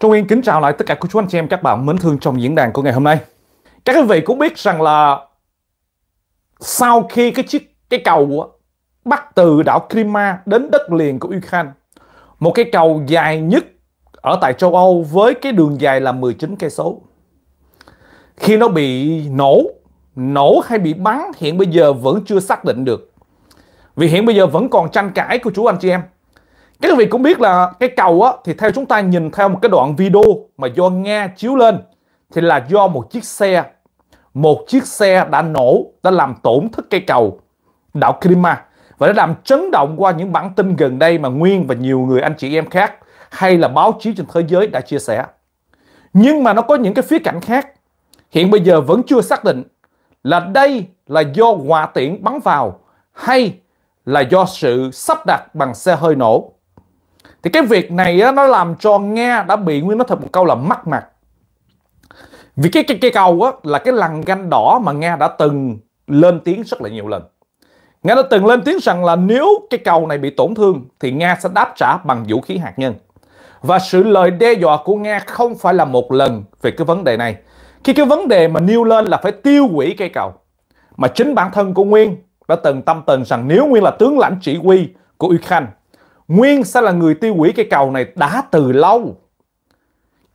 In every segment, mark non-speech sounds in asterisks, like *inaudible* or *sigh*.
Trung Nguyên kính chào lại tất cả cô chú anh chị em các bạn mến thương trong diễn đàn của ngày hôm nay. Các quý vị cũng biết rằng là sau khi cái chiếc cái cầu bắt từ đảo Crimea đến đất liền của Ukraine, một cái cầu dài nhất ở tại châu Âu với cái đường dài là 19 cây số. Khi nó bị nổ, nổ hay bị bắn hiện bây giờ vẫn chưa xác định được. Vì hiện bây giờ vẫn còn tranh cãi của chú anh chị em. Các vị cũng biết là cái cầu á, thì theo chúng ta nhìn theo một cái đoạn video mà do Nga chiếu lên thì là do một chiếc xe một chiếc xe đã nổ đã làm tổn thất cây cầu đảo Crimea và đã làm chấn động qua những bản tin gần đây mà Nguyên và nhiều người anh chị em khác hay là báo chí trên thế giới đã chia sẻ. Nhưng mà nó có những cái phía cạnh khác. Hiện bây giờ vẫn chưa xác định là đây là do hòa tiễn bắn vào hay là do sự sắp đặt bằng xe hơi nổ. Thì cái việc này á, nó làm cho Nga đã bị Nguyên nói thật một câu là mắc mặt. Vì cái, cái, cái cầu á, là cái lằn ganh đỏ mà Nga đã từng lên tiếng rất là nhiều lần. Nga đã từng lên tiếng rằng là nếu cái cầu này bị tổn thương thì Nga sẽ đáp trả bằng vũ khí hạt nhân. Và sự lời đe dọa của Nga không phải là một lần về cái vấn đề này. Khi cái vấn đề mà nêu lên là phải tiêu hủy cây cầu mà chính bản thân của Nguyên đã từng tâm tình rằng nếu Nguyên là tướng lãnh chỉ huy của Ukraine, Nguyên sẽ là người tiêu hủy cái cầu này đã từ lâu.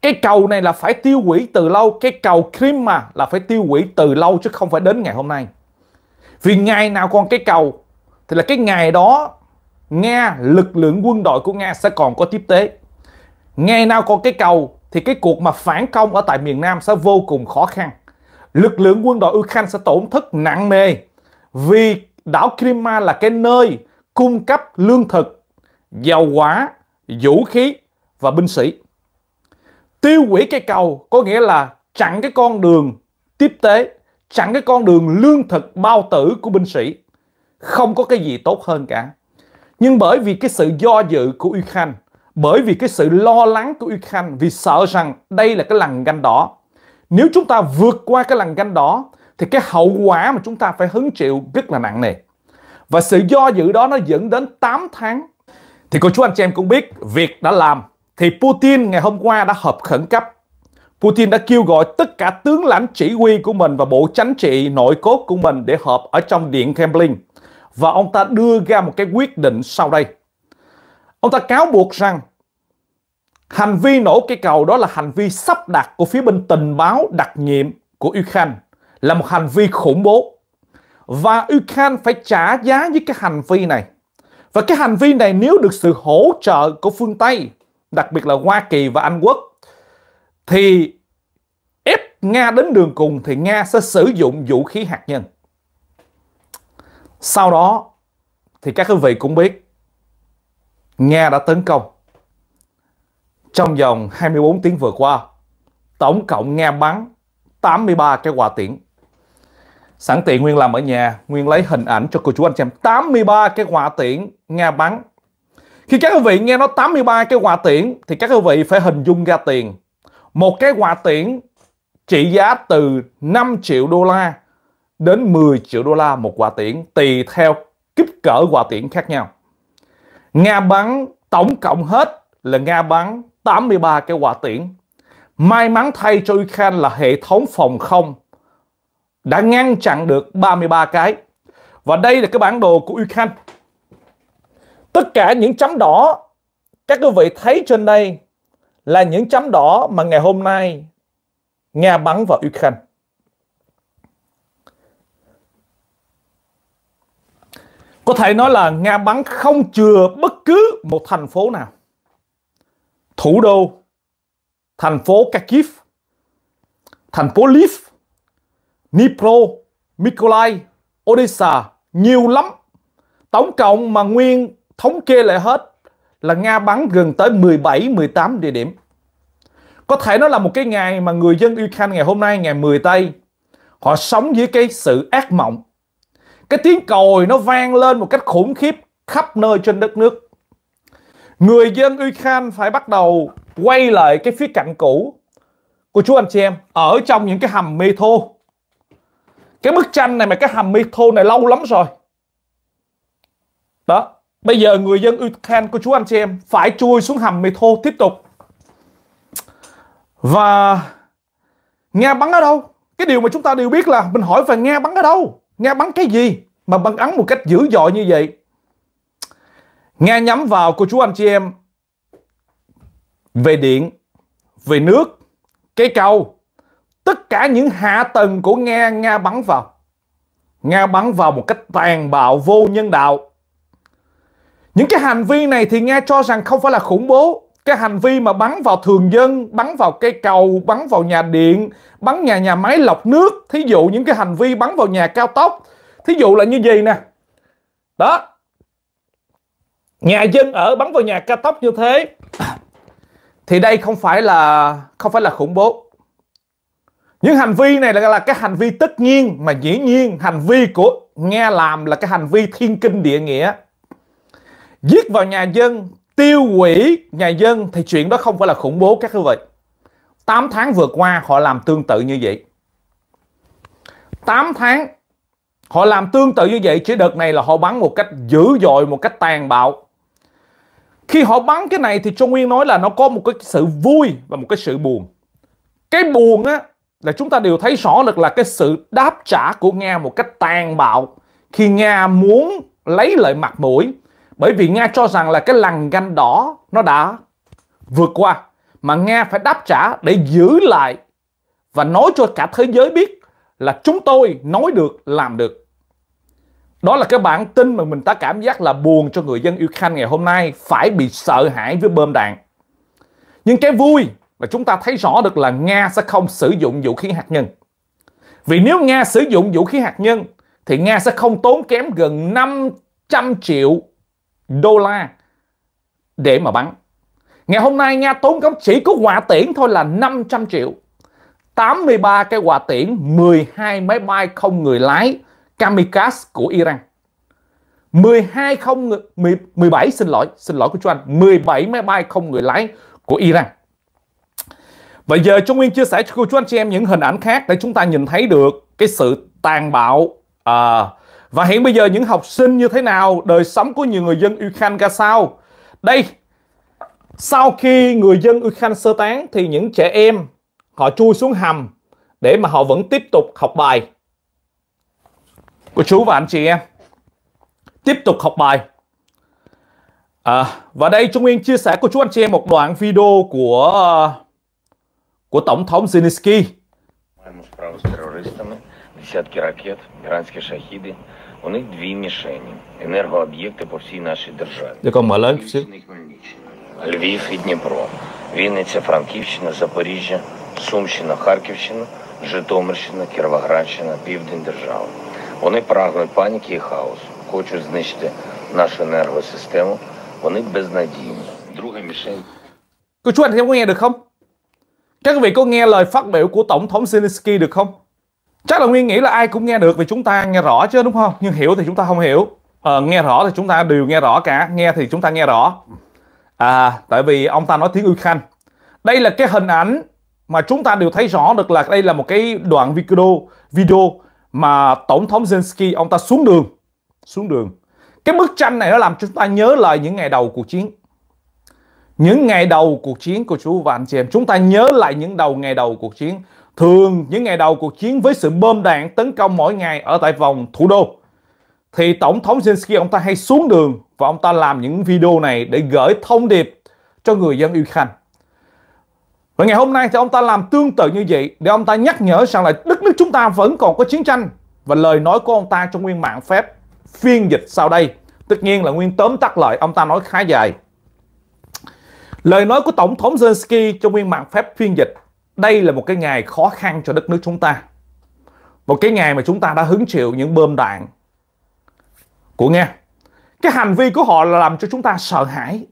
Cái cầu này là phải tiêu hủy từ lâu, cái cầu Crimea là phải tiêu hủy từ lâu chứ không phải đến ngày hôm nay. Vì ngày nào còn cái cầu thì là cái ngày đó Nga, lực lượng quân đội của Nga sẽ còn có tiếp tế. Ngày nào còn cái cầu thì cái cuộc mà phản công ở tại miền Nam sẽ vô cùng khó khăn. Lực lượng quân đội Ukraine sẽ tổn thất nặng nề vì đảo Crimea là cái nơi cung cấp lương thực, dầu hỏa, vũ khí và binh sĩ. Tiêu hủy cây cầu có nghĩa là chặn cái con đường tiếp tế, chặn cái con đường lương thực bao tử của binh sĩ. Không có cái gì tốt hơn cả. Nhưng bởi vì cái sự do dự của Ukraine, bởi vì cái sự lo lắng của Ukraine vì sợ rằng đây là cái lằn ganh đỏ. Nếu chúng ta vượt qua cái lằn ganh đỏ thì cái hậu quả mà chúng ta phải hứng chịu rất là nặng nề. Và sự do dự đó nó dẫn đến 8 tháng. Thì cô chú anh chị em cũng biết việc đã làm thì Putin ngày hôm qua đã họp khẩn cấp. Putin đã kêu gọi tất cả tướng lãnh chỉ huy của mình và bộ chánh trị nội cốt của mình để họp ở trong điện Kremlin. Và ông ta đưa ra một cái quyết định sau đây. Ông ta cáo buộc rằng hành vi nổ cây cầu đó là hành vi sắp đặt của phía bên tình báo đặc nhiệm của Ukraine là một hành vi khủng bố. Và Ukraine phải trả giá với cái hành vi này. Và cái hành vi này nếu được sự hỗ trợ của phương Tây, đặc biệt là Hoa Kỳ và Anh Quốc, thì ép Nga đến đường cùng thì Nga sẽ sử dụng vũ khí hạt nhân. Sau đó thì các quý vị cũng biết Nga đã tấn công trong vòng 24 tiếng vừa qua tổng cộng Nga bắn 83 cái quả tiễn Sẵn tiện Nguyên làm ở nhà, Nguyên lấy hình ảnh cho cô chú anh xem 83 cái họa tiễn Nga bắn. Khi các quý vị nghe nói 83 cái họa tiễn thì các quý vị phải hình dung ra tiền. Một cái họa tiễn trị giá từ 5 triệu đô la đến 10 triệu đô la một quả tiễn tùy theo kích cỡ quả tiễn khác nhau. Nga bắn tổng cộng hết là Nga bắn 83 cái quả tiễn. May mắn thay cho Ukraine là hệ thống phòng không đã ngăn chặn được 33 cái. Và đây là cái bản đồ của Ukraine. Tất cả những chấm đỏ các quý vị thấy trên đây là những chấm đỏ mà ngày hôm nay Nga bắn vào Ukraine. Có thể nói là Nga bắn không chừa bất cứ một thành phố nào. Thủ đô, thành phố Kharkiv, thành phố Lviv, Nipro, Mykolaiv, Odessa, nhiều lắm. Tổng cộng mà Nguyên thống kê lại hết là Nga bắn gần tới 17-18 địa điểm. Có thể nó là một cái ngày mà người dân Ukraine ngày hôm nay, ngày 10 Tây, họ sống dưới cái sự ác mộng. Cái tiếng còi nó vang lên một cách khủng khiếp khắp nơi trên đất nước. Người dân Ukraine phải bắt đầu quay lại cái phía cạnh cũ của chú anh chị em ở trong những cái hầm thô cái bức tranh này mà cái hầm method này lâu lắm rồi đó bây giờ người dân Ukraine của chú anh chị em phải chui xuống hầm method tiếp tục và nghe bắn ở đâu cái điều mà chúng ta đều biết là mình hỏi về nghe bắn ở đâu nghe bắn cái gì mà bắn ấn một cách dữ dội như vậy nghe nhắm vào cô chú anh chị em về điện về nước cái câu tất cả những hạ tầng của Nga Nga bắn vào Nga bắn vào một cách tàn bạo vô nhân đạo những cái hành vi này thì Nga cho rằng không phải là khủng bố cái hành vi mà bắn vào thường dân, bắn vào cây cầu, bắn vào nhà điện, bắn nhà nhà máy lọc nước, thí dụ những cái hành vi bắn vào nhà cao tốc, thí dụ là như gì nè. Đó. Nhà dân ở bắn vào nhà cao tốc như thế thì đây không phải là không phải là khủng bố những hành vi này là, là cái hành vi tất nhiên mà dĩ nhiên hành vi của nghe làm là cái hành vi thiên kinh địa nghĩa giết vào nhà dân tiêu hủy nhà dân thì chuyện đó không phải là khủng bố các quý vị 8 tháng vừa qua họ làm tương tự như vậy 8 tháng họ làm tương tự như vậy chỉ đợt này là họ bắn một cách dữ dội một cách tàn bạo khi họ bắn cái này thì Trung Nguyên nói là nó có một cái sự vui và một cái sự buồn cái buồn á là chúng ta đều thấy rõ được là cái sự đáp trả của Nga một cách tàn bạo khi Nga muốn lấy lại mặt mũi bởi vì Nga cho rằng là cái lằn ganh đỏ nó đã vượt qua mà Nga phải đáp trả để giữ lại và nói cho cả thế giới biết là chúng tôi nói được làm được. Đó là cái bản tin mà mình ta cảm giác là buồn cho người dân Ukraine ngày hôm nay phải bị sợ hãi với bom đạn. Nhưng cái vui và chúng ta thấy rõ được là Nga sẽ không sử dụng vũ khí hạt nhân. Vì nếu Nga sử dụng vũ khí hạt nhân thì Nga sẽ không tốn kém gần 500 triệu đô la để mà bắn. Ngày hôm nay Nga tốn kém chỉ có quả tiễn thôi là 500 triệu. 83 cái quả tiễn, 12 máy bay không người lái kamikaze của Iran. 12 không 17 xin lỗi, xin lỗi của chú anh, 17 máy bay không người lái của Iran vậy giờ Trung Nguyên chia sẻ cho cô chú anh chị em những hình ảnh khác để chúng ta nhìn thấy được cái sự tàn bạo à, và hiện bây giờ những học sinh như thế nào, đời sống của nhiều người dân Ukraine ra sao. Đây, sau khi người dân Ukraine sơ tán thì những trẻ em họ chui xuống hầm để mà họ vẫn tiếp tục học bài. Cô chú và anh chị em, tiếp tục học bài. À, và đây Trung Nguyên chia sẻ cô chú anh chị em một đoạn video của uh, của Tổng thống Zelensky. Десятки ракет, іранські шахіди, у них дві мішені, енергооб'єкти по всій нашій державі. Яка Львів і Дніпро, Вінниця, Франківщина, Запоріжжя, Сумщина, Харківщина, Житомирщина, Кіровоградщина, Південь держави. Вони прагнуть паніки і хаосу, хочуть знищити нашу енергосистему. Вони безнадійні. Друга мішень. Cô Chuẩn, em có nghe được không? Các quý vị có nghe lời phát biểu của Tổng thống Zelensky được không? Chắc là Nguyên nghĩ là ai cũng nghe được vì chúng ta nghe rõ chứ đúng không? Nhưng hiểu thì chúng ta không hiểu. Ờ, nghe rõ thì chúng ta đều nghe rõ cả. Nghe thì chúng ta nghe rõ. À, tại vì ông ta nói tiếng Ukraine. Đây là cái hình ảnh mà chúng ta đều thấy rõ được là đây là một cái đoạn video video mà Tổng thống Zelensky ông ta xuống đường. Xuống đường. Cái bức tranh này nó làm chúng ta nhớ lại những ngày đầu cuộc chiến những ngày đầu cuộc chiến của chú và anh chị em chúng ta nhớ lại những đầu ngày đầu cuộc chiến thường những ngày đầu cuộc chiến với sự bom đạn tấn công mỗi ngày ở tại vòng thủ đô thì tổng thống Zelensky ông ta hay xuống đường và ông ta làm những video này để gửi thông điệp cho người dân Ukraine và ngày hôm nay thì ông ta làm tương tự như vậy để ông ta nhắc nhở rằng là đất nước chúng ta vẫn còn có chiến tranh và lời nói của ông ta trong nguyên mạng phép phiên dịch sau đây tất nhiên là nguyên tóm tắt lại ông ta nói khá dài Lời nói của Tổng thống Zelensky trong nguyên mạng phép phiên dịch, đây là một cái ngày khó khăn cho đất nước chúng ta. Một cái ngày mà chúng ta đã hứng chịu những bơm đạn của nghe Cái hành vi của họ là làm cho chúng ta sợ hãi.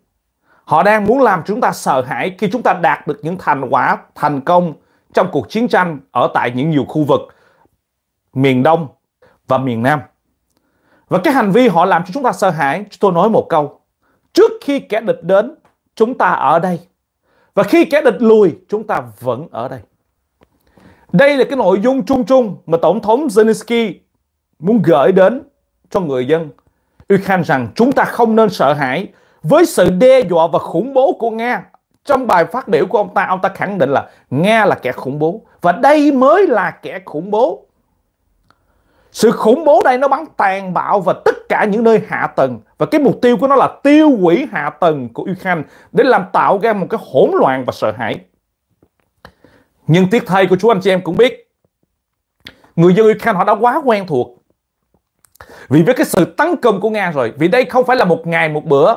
Họ đang muốn làm chúng ta sợ hãi khi chúng ta đạt được những thành quả, thành công trong cuộc chiến tranh ở tại những nhiều khu vực miền Đông và miền Nam. Và cái hành vi họ làm cho chúng ta sợ hãi, tôi nói một câu. Trước khi kẻ địch đến, chúng ta ở đây. Và khi kẻ địch lùi, chúng ta vẫn ở đây. Đây là cái nội dung chung chung mà Tổng thống Zelensky muốn gửi đến cho người dân Ukraine rằng chúng ta không nên sợ hãi với sự đe dọa và khủng bố của Nga. Trong bài phát biểu của ông ta, ông ta khẳng định là Nga là kẻ khủng bố và đây mới là kẻ khủng bố. Sự khủng bố đây nó bắn tàn bạo và tức cả những nơi hạ tầng và cái mục tiêu của nó là tiêu hủy hạ tầng của Ukraine để làm tạo ra một cái hỗn loạn và sợ hãi. Nhưng tiếc thay của chú anh chị em cũng biết người dân Ukraine họ đã quá quen thuộc vì với cái sự tấn công của Nga rồi vì đây không phải là một ngày một bữa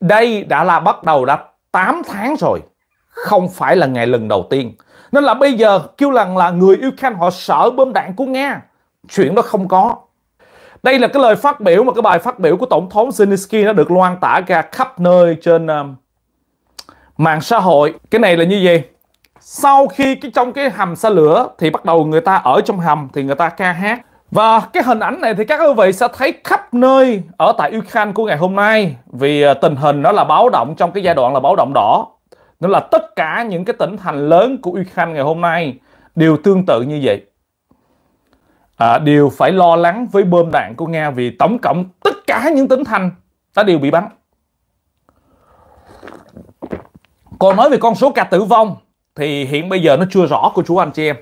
đây đã là bắt đầu đã 8 tháng rồi không phải là ngày lần đầu tiên nên là bây giờ kêu rằng là người Ukraine họ sợ bom đạn của Nga chuyện đó không có đây là cái lời phát biểu mà cái bài phát biểu của Tổng thống Zelensky nó được loan tả ra khắp nơi trên um, mạng xã hội. Cái này là như vậy. Sau khi cái trong cái hầm xe lửa thì bắt đầu người ta ở trong hầm thì người ta ca hát. Và cái hình ảnh này thì các quý vị sẽ thấy khắp nơi ở tại Ukraine của ngày hôm nay vì uh, tình hình nó là báo động trong cái giai đoạn là báo động đỏ. nên là tất cả những cái tỉnh thành lớn của Ukraine ngày hôm nay đều tương tự như vậy à, đều phải lo lắng với bom đạn của Nga vì tổng cộng tất cả những tính thanh đã đều bị bắn. Còn nói về con số ca tử vong thì hiện bây giờ nó chưa rõ của chú anh chị em.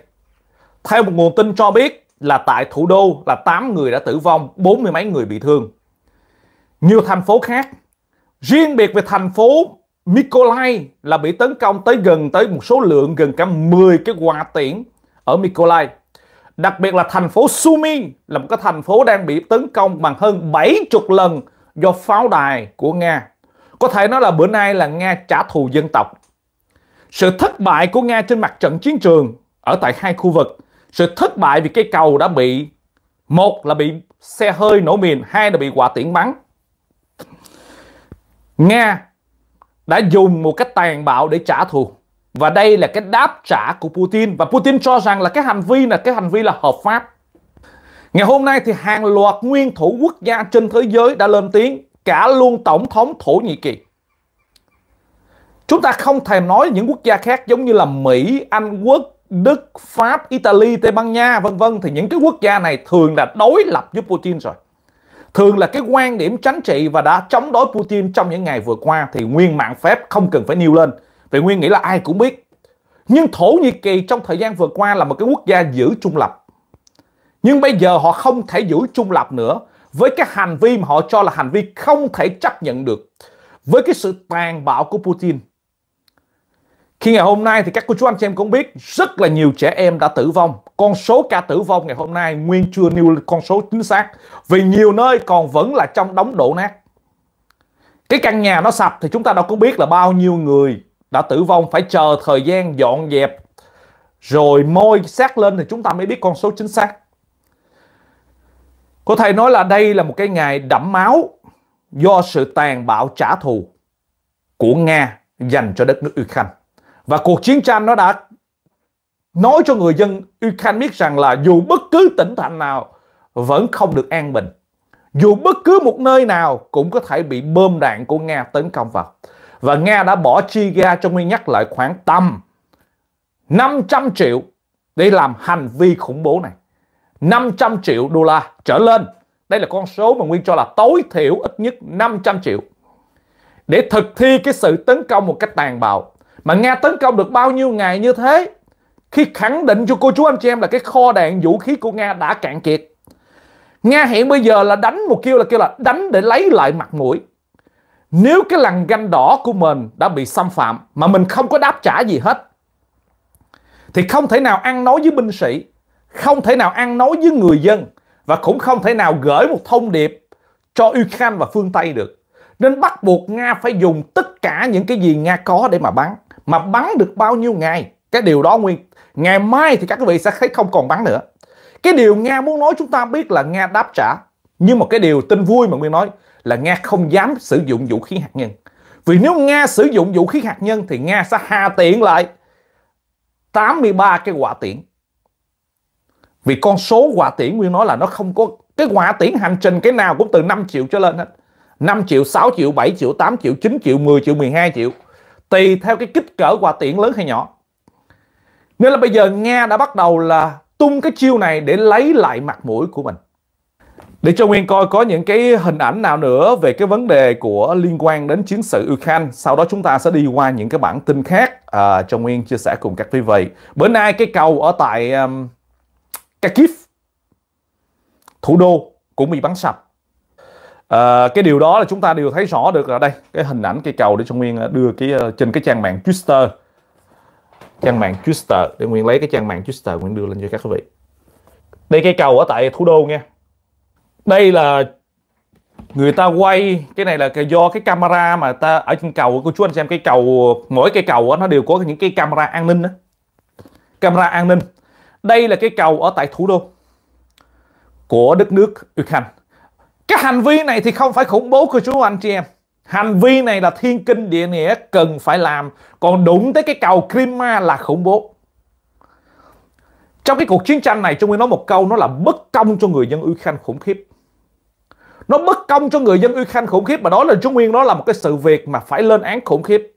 Theo một nguồn tin cho biết là tại thủ đô là 8 người đã tử vong, bốn mươi mấy người bị thương. Nhiều thành phố khác, riêng biệt về thành phố Mykolaiv là bị tấn công tới gần tới một số lượng gần cả 10 cái quả tiễn ở Mykolaiv Đặc biệt là thành phố Sumi là một cái thành phố đang bị tấn công bằng hơn 70 lần do pháo đài của Nga. Có thể nói là bữa nay là Nga trả thù dân tộc. Sự thất bại của Nga trên mặt trận chiến trường ở tại hai khu vực. Sự thất bại vì cây cầu đã bị, một là bị xe hơi nổ mìn, hai là bị quả tiễn bắn. Nga đã dùng một cách tàn bạo để trả thù và đây là cái đáp trả của Putin và Putin cho rằng là cái hành vi là cái hành vi là hợp pháp ngày hôm nay thì hàng loạt nguyên thủ quốc gia trên thế giới đã lên tiếng cả luôn tổng thống Thổ Nhĩ Kỳ chúng ta không thèm nói những quốc gia khác giống như là Mỹ Anh Quốc Đức, Pháp, Italy, Tây Ban Nha vân vân thì những cái quốc gia này thường là đối lập với Putin rồi. Thường là cái quan điểm chính trị và đã chống đối Putin trong những ngày vừa qua thì nguyên mạng phép không cần phải nêu lên. Thì Nguyên nghĩ là ai cũng biết. Nhưng Thổ Nhĩ Kỳ trong thời gian vừa qua là một cái quốc gia giữ trung lập. Nhưng bây giờ họ không thể giữ trung lập nữa với cái hành vi mà họ cho là hành vi không thể chấp nhận được với cái sự tàn bạo của Putin. Khi ngày hôm nay thì các cô chú anh chị em cũng biết rất là nhiều trẻ em đã tử vong. Con số ca tử vong ngày hôm nay Nguyên chưa nêu con số chính xác vì nhiều nơi còn vẫn là trong đống đổ nát. Cái căn nhà nó sập thì chúng ta đâu có biết là bao nhiêu người đã tử vong phải chờ thời gian dọn dẹp rồi môi xác lên thì chúng ta mới biết con số chính xác. Có thể nói là đây là một cái ngày đẫm máu do sự tàn bạo trả thù của Nga dành cho đất nước Ukraine. Và cuộc chiến tranh nó đã nói cho người dân Ukraine biết rằng là dù bất cứ tỉnh thành nào vẫn không được an bình. Dù bất cứ một nơi nào cũng có thể bị bơm đạn của Nga tấn công vào và Nga đã bỏ chi ra cho nguyên nhắc lại khoảng tầm 500 triệu để làm hành vi khủng bố này. 500 triệu đô la trở lên. Đây là con số mà Nguyên cho là tối thiểu ít nhất 500 triệu. Để thực thi cái sự tấn công một cách tàn bạo. Mà Nga tấn công được bao nhiêu ngày như thế? Khi khẳng định cho cô chú anh chị em là cái kho đạn vũ khí của Nga đã cạn kiệt. Nga hiện bây giờ là đánh một kêu là kêu là đánh để lấy lại mặt mũi nếu cái lằn ganh đỏ của mình đã bị xâm phạm mà mình không có đáp trả gì hết thì không thể nào ăn nói với binh sĩ, không thể nào ăn nói với người dân và cũng không thể nào gửi một thông điệp cho Ukraine và phương Tây được. Nên bắt buộc Nga phải dùng tất cả những cái gì Nga có để mà bắn. Mà bắn được bao nhiêu ngày, cái điều đó nguyên. Ngày mai thì các vị sẽ thấy không còn bắn nữa. Cái điều Nga muốn nói chúng ta biết là Nga đáp trả. Nhưng một cái điều tin vui mà Nguyên nói, là Nga không dám sử dụng vũ khí hạt nhân. Vì nếu Nga sử dụng vũ khí hạt nhân thì Nga sẽ hạ tiện lại 83 cái quả tiễn. Vì con số quả tiễn Nguyên nói là nó không có cái quả tiễn hành trình cái nào cũng từ 5 triệu trở lên hết. 5 triệu, 6 triệu, 7 triệu, 8 triệu, 9 triệu, 10 triệu, 12 triệu. Tùy theo cái kích cỡ quả tiễn lớn hay nhỏ. Nên là bây giờ Nga đã bắt đầu là tung cái chiêu này để lấy lại mặt mũi của mình. Để cho Nguyên coi có những cái hình ảnh nào nữa về cái vấn đề của liên quan đến chiến sự Ukraine. Sau đó chúng ta sẽ đi qua những cái bản tin khác à, cho Nguyên chia sẻ cùng các quý vị. Bữa nay cái cầu ở tại um, Kharkiv, thủ đô cũng bị bắn sập. À, cái điều đó là chúng ta đều thấy rõ được ở đây. Cái hình ảnh cây cầu để cho Nguyên à, đưa cái ờ, trên cái trang mạng Twitter. Trang mạng Twitter. Để Nguyên lấy cái trang mạng Twitter Nguyên đưa lên cho các quý vị. Đây cây cầu ở tại thủ đô nha đây là người ta quay cái này là do cái camera mà ta ở trên cầu cô chú anh xem cái cầu mỗi cây cầu đó, nó đều có những cái camera an ninh đó. camera an ninh đây là cái cầu ở tại thủ đô của đất nước Ukraine cái hành vi này thì không phải khủng bố cô chú anh chị em hành vi này là thiên kinh địa nghĩa cần phải làm còn đụng tới cái cầu Crimea là khủng bố trong cái cuộc chiến tranh này chúng tôi nói một câu nó là bất công cho người dân Ukraine khủng khiếp nó bất công cho người dân Ukraine khủng khiếp mà đó là Trung Nguyên đó là một cái sự việc mà phải lên án khủng khiếp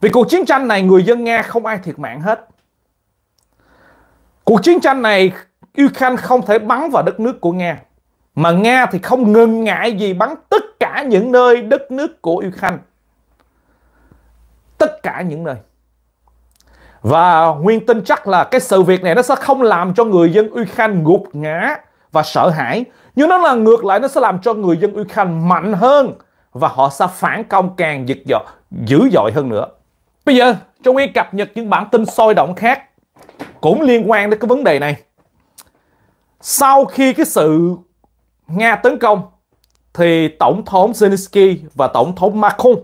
vì cuộc chiến tranh này người dân Nga không ai thiệt mạng hết cuộc chiến tranh này Ukraine không thể bắn vào đất nước của Nga mà Nga thì không ngừng ngại gì bắn tất cả những nơi đất nước của Ukraine tất cả những nơi và Nguyên tin chắc là cái sự việc này nó sẽ không làm cho người dân Ukraine gục ngã và sợ hãi. Nhưng nó là ngược lại nó sẽ làm cho người dân Ukraine mạnh hơn và họ sẽ phản công càng dữ dội, dữ dội hơn nữa. Bây giờ trong khi cập nhật những bản tin sôi động khác cũng liên quan đến cái vấn đề này. Sau khi cái sự Nga tấn công thì Tổng thống Zelensky và Tổng thống Macron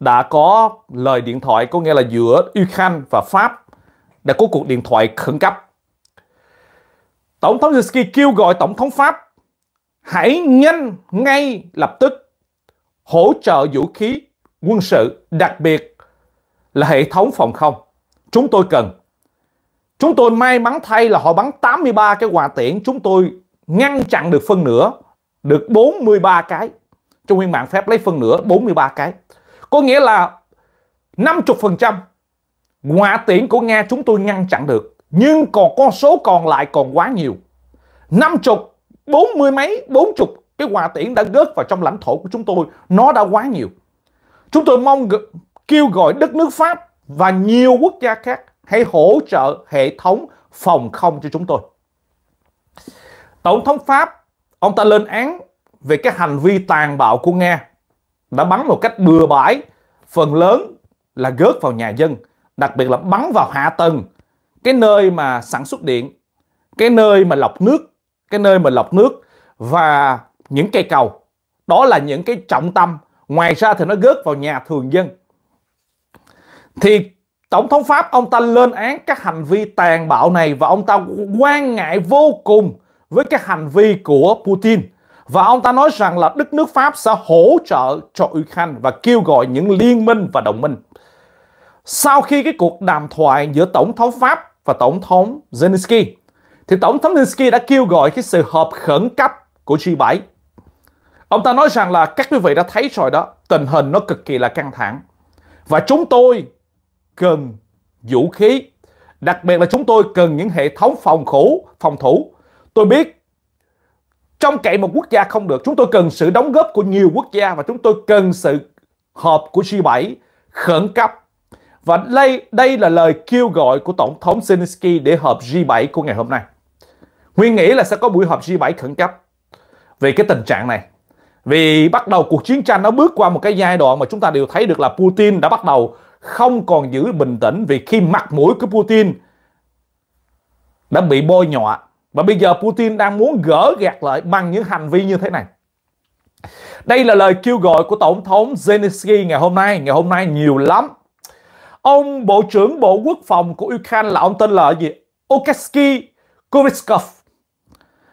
đã có lời điện thoại có nghĩa là giữa Ukraine và Pháp đã có cuộc điện thoại khẩn cấp Tổng thống Zelensky kêu gọi Tổng thống Pháp hãy nhanh ngay lập tức hỗ trợ vũ khí quân sự, đặc biệt là hệ thống phòng không. Chúng tôi cần. Chúng tôi may mắn thay là họ bắn 83 cái quà tiễn, chúng tôi ngăn chặn được phân nửa, được 43 cái. Trung Nguyên mạng phép lấy phân nửa 43 cái. Có nghĩa là 50% quà tiễn của Nga chúng tôi ngăn chặn được nhưng còn con số còn lại còn quá nhiều. Năm chục, bốn mươi mấy, bốn chục cái quà tiễn đã gớt vào trong lãnh thổ của chúng tôi, nó đã quá nhiều. Chúng tôi mong kêu gọi đất nước Pháp và nhiều quốc gia khác hãy hỗ trợ hệ thống phòng không cho chúng tôi. Tổng thống Pháp, ông ta lên án về cái hành vi tàn bạo của Nga đã bắn một cách bừa bãi, phần lớn là gớt vào nhà dân, đặc biệt là bắn vào hạ tầng cái nơi mà sản xuất điện cái nơi mà lọc nước cái nơi mà lọc nước và những cây cầu đó là những cái trọng tâm ngoài ra thì nó gớt vào nhà thường dân thì tổng thống pháp ông ta lên án các hành vi tàn bạo này và ông ta quan ngại vô cùng với các hành vi của putin và ông ta nói rằng là đất nước pháp sẽ hỗ trợ cho ukraine và kêu gọi những liên minh và đồng minh sau khi cái cuộc đàm thoại giữa tổng thống pháp và Tổng thống Zelensky. Thì Tổng thống Zelensky đã kêu gọi cái sự họp khẩn cấp của G7. Ông ta nói rằng là các quý vị đã thấy rồi đó, tình hình nó cực kỳ là căng thẳng. Và chúng tôi cần vũ khí, đặc biệt là chúng tôi cần những hệ thống phòng thủ, phòng thủ. Tôi biết trong cậy một quốc gia không được, chúng tôi cần sự đóng góp của nhiều quốc gia và chúng tôi cần sự họp của G7 khẩn cấp và đây đây là lời kêu gọi của Tổng thống Zelensky để họp G7 của ngày hôm nay. Nguyên nghĩ là sẽ có buổi họp G7 khẩn cấp về cái tình trạng này. Vì bắt đầu cuộc chiến tranh nó bước qua một cái giai đoạn mà chúng ta đều thấy được là Putin đã bắt đầu không còn giữ bình tĩnh vì khi mặt mũi của Putin đã bị bôi nhọ và bây giờ Putin đang muốn gỡ gạt lại bằng những hành vi như thế này. Đây là lời kêu gọi của Tổng thống Zelensky ngày hôm nay. Ngày hôm nay nhiều lắm ông bộ trưởng bộ quốc phòng của Ukraine là ông tên là gì Okeski Kuriskov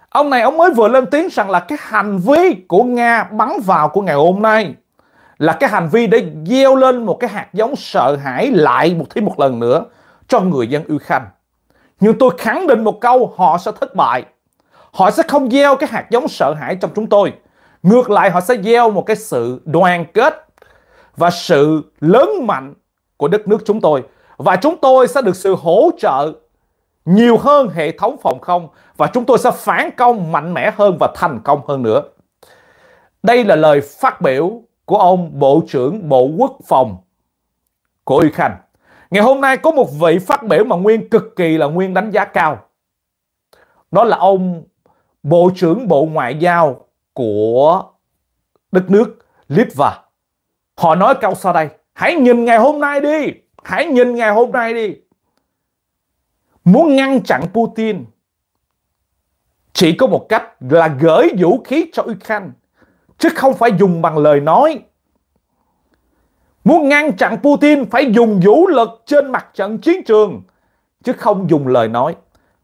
ông này ông mới vừa lên tiếng rằng là cái hành vi của Nga bắn vào của ngày hôm nay là cái hành vi để gieo lên một cái hạt giống sợ hãi lại một thêm một lần nữa cho người dân Ukraine nhưng tôi khẳng định một câu họ sẽ thất bại họ sẽ không gieo cái hạt giống sợ hãi trong chúng tôi ngược lại họ sẽ gieo một cái sự đoàn kết và sự lớn mạnh của đất nước chúng tôi và chúng tôi sẽ được sự hỗ trợ nhiều hơn hệ thống phòng không và chúng tôi sẽ phản công mạnh mẽ hơn và thành công hơn nữa. Đây là lời phát biểu của ông Bộ trưởng Bộ Quốc phòng của Ukraine. Ngày hôm nay có một vị phát biểu mà Nguyên cực kỳ là Nguyên đánh giá cao. Đó là ông Bộ trưởng Bộ Ngoại giao của đất nước Litva. Họ nói câu sau đây. Hãy nhìn ngày hôm nay đi. Hãy nhìn ngày hôm nay đi. Muốn ngăn chặn Putin chỉ có một cách là gửi vũ khí cho Ukraine chứ không phải dùng bằng lời nói. Muốn ngăn chặn Putin phải dùng vũ lực trên mặt trận chiến trường chứ không dùng lời nói.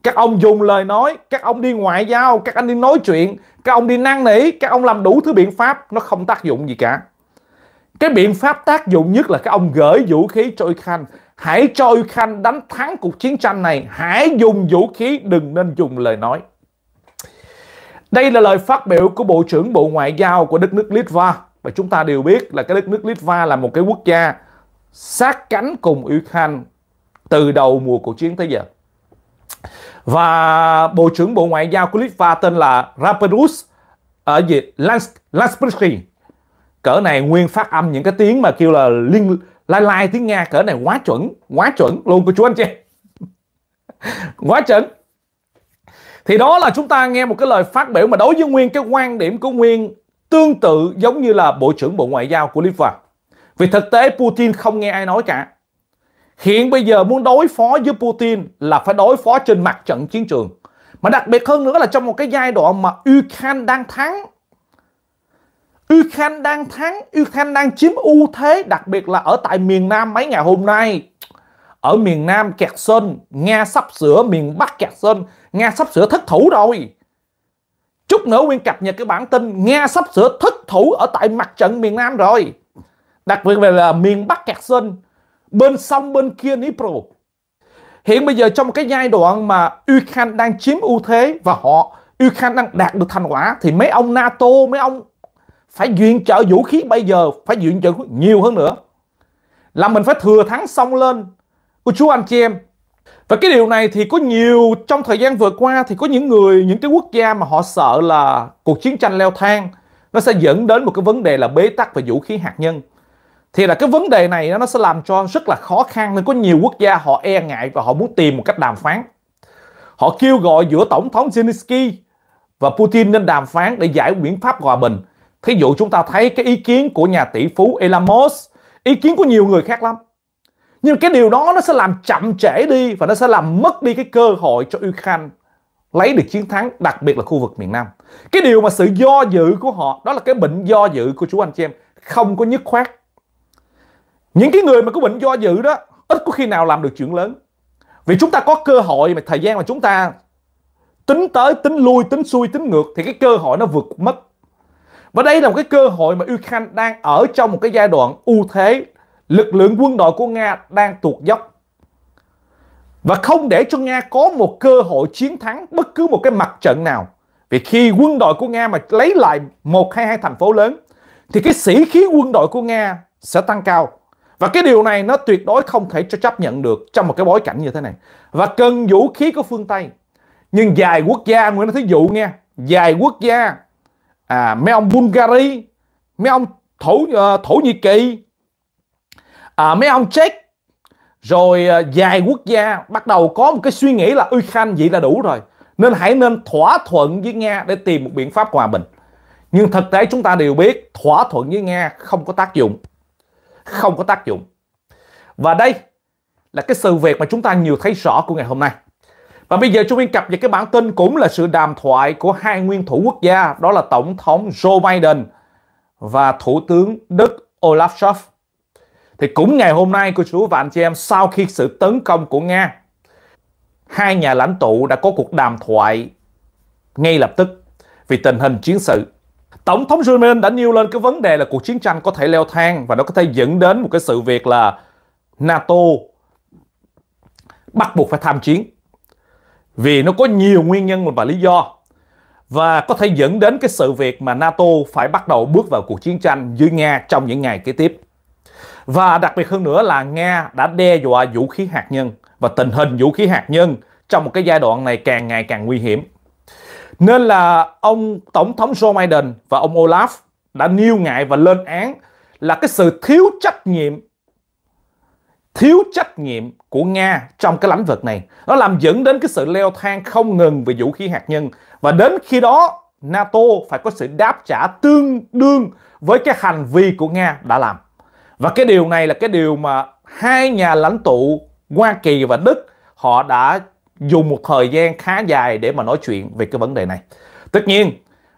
Các ông dùng lời nói, các ông đi ngoại giao, các anh đi nói chuyện, các ông đi năn nỉ, các ông làm đủ thứ biện pháp nó không tác dụng gì cả cái biện pháp tác dụng nhất là cái ông gửi vũ khí cho Ukraine hãy cho Ukraine đánh thắng cuộc chiến tranh này hãy dùng vũ khí đừng nên dùng lời nói đây là lời phát biểu của Bộ trưởng Bộ Ngoại giao của đất nước Litva và chúng ta đều biết là cái đất nước Litva là một cái quốc gia sát cánh cùng Ukraine từ đầu mùa cuộc chiến tới giờ và Bộ trưởng Bộ Ngoại giao của Litva tên là Raperus ở ờ, gì Lans, Lanspersky cỡ này nguyên phát âm những cái tiếng mà kêu là liên lai lai tiếng nga cỡ này quá chuẩn quá chuẩn luôn của chú anh chị *laughs* quá chuẩn thì đó là chúng ta nghe một cái lời phát biểu mà đối với nguyên cái quan điểm của nguyên tương tự giống như là bộ trưởng bộ ngoại giao của Litva vì thực tế Putin không nghe ai nói cả hiện bây giờ muốn đối phó với Putin là phải đối phó trên mặt trận chiến trường mà đặc biệt hơn nữa là trong một cái giai đoạn mà Ukraine đang thắng Ukraine đang thắng, Ukraine đang chiếm ưu thế, đặc biệt là ở tại miền Nam mấy ngày hôm nay. Ở miền Nam kẹt sơn, Nga sắp sửa, miền Bắc kẹt sơn, Nga sắp sửa thất thủ rồi. Chút nữa Nguyên cập nhật cái bản tin Nga sắp sửa thất thủ ở tại mặt trận miền Nam rồi. Đặc biệt về là miền Bắc kẹt sơn, bên sông bên kia Nipro. Hiện bây giờ trong cái giai đoạn mà Ukraine đang chiếm ưu thế và họ Ukraine đang đạt được thành quả thì mấy ông NATO, mấy ông phải viện trợ vũ khí bây giờ phải viện trợ nhiều hơn nữa là mình phải thừa thắng xông lên của chú anh chị em và cái điều này thì có nhiều trong thời gian vừa qua thì có những người những cái quốc gia mà họ sợ là cuộc chiến tranh leo thang nó sẽ dẫn đến một cái vấn đề là bế tắc về vũ khí hạt nhân thì là cái vấn đề này nó sẽ làm cho rất là khó khăn nên có nhiều quốc gia họ e ngại và họ muốn tìm một cách đàm phán họ kêu gọi giữa tổng thống Zelensky và Putin nên đàm phán để giải biện pháp hòa bình Thí dụ chúng ta thấy cái ý kiến của nhà tỷ phú Elon Musk, ý kiến của nhiều người khác lắm. Nhưng cái điều đó nó sẽ làm chậm trễ đi và nó sẽ làm mất đi cái cơ hội cho Ukraine lấy được chiến thắng, đặc biệt là khu vực miền Nam. Cái điều mà sự do dự của họ, đó là cái bệnh do dự của chú anh chị em, không có nhất khoát. Những cái người mà có bệnh do dự đó, ít có khi nào làm được chuyện lớn. Vì chúng ta có cơ hội mà thời gian mà chúng ta tính tới, tính lui, tính xuôi, tính ngược thì cái cơ hội nó vượt mất và đây là một cái cơ hội mà Ukraine đang ở trong một cái giai đoạn ưu thế. Lực lượng quân đội của Nga đang tuột dốc. Và không để cho Nga có một cơ hội chiến thắng bất cứ một cái mặt trận nào. Vì khi quân đội của Nga mà lấy lại một hay hai thành phố lớn thì cái sĩ khí quân đội của Nga sẽ tăng cao. Và cái điều này nó tuyệt đối không thể cho chấp nhận được trong một cái bối cảnh như thế này. Và cần vũ khí của phương Tây. Nhưng vài quốc gia, Nguyễn nói thí dụ nghe, vài quốc gia à, mấy ông Bulgari mấy ông thổ ờ, thổ nhĩ kỳ à, mấy ông Czech rồi ờ, vài quốc gia bắt đầu có một cái suy nghĩ là Ukraine vậy là đủ rồi nên hãy nên thỏa thuận với Nga để tìm một biện pháp hòa bình nhưng thực tế chúng ta đều biết thỏa thuận với Nga không có tác dụng không có tác dụng và đây là cái sự việc mà chúng ta nhiều thấy rõ của ngày hôm nay và bây giờ chúng Nguyên cập nhật cái bản tin cũng là sự đàm thoại của hai nguyên thủ quốc gia, đó là Tổng thống Joe Biden và Thủ tướng Đức Olaf Scholz. Thì cũng ngày hôm nay, cô chú và anh chị em, sau khi sự tấn công của Nga, hai nhà lãnh tụ đã có cuộc đàm thoại ngay lập tức vì tình hình chiến sự. Tổng thống Joe Biden đã nêu lên cái vấn đề là cuộc chiến tranh có thể leo thang và nó có thể dẫn đến một cái sự việc là NATO bắt buộc phải tham chiến. Vì nó có nhiều nguyên nhân và lý do và có thể dẫn đến cái sự việc mà NATO phải bắt đầu bước vào cuộc chiến tranh với Nga trong những ngày kế tiếp. Và đặc biệt hơn nữa là Nga đã đe dọa vũ khí hạt nhân và tình hình vũ khí hạt nhân trong một cái giai đoạn này càng ngày càng nguy hiểm. Nên là ông Tổng thống Joe Biden và ông Olaf đã nêu ngại và lên án là cái sự thiếu trách nhiệm thiếu trách nhiệm của Nga trong cái lãnh vực này. Nó làm dẫn đến cái sự leo thang không ngừng về vũ khí hạt nhân. Và đến khi đó, NATO phải có sự đáp trả tương đương với cái hành vi của Nga đã làm. Và cái điều này là cái điều mà hai nhà lãnh tụ Hoa Kỳ và Đức họ đã dùng một thời gian khá dài để mà nói chuyện về cái vấn đề này. Tất nhiên,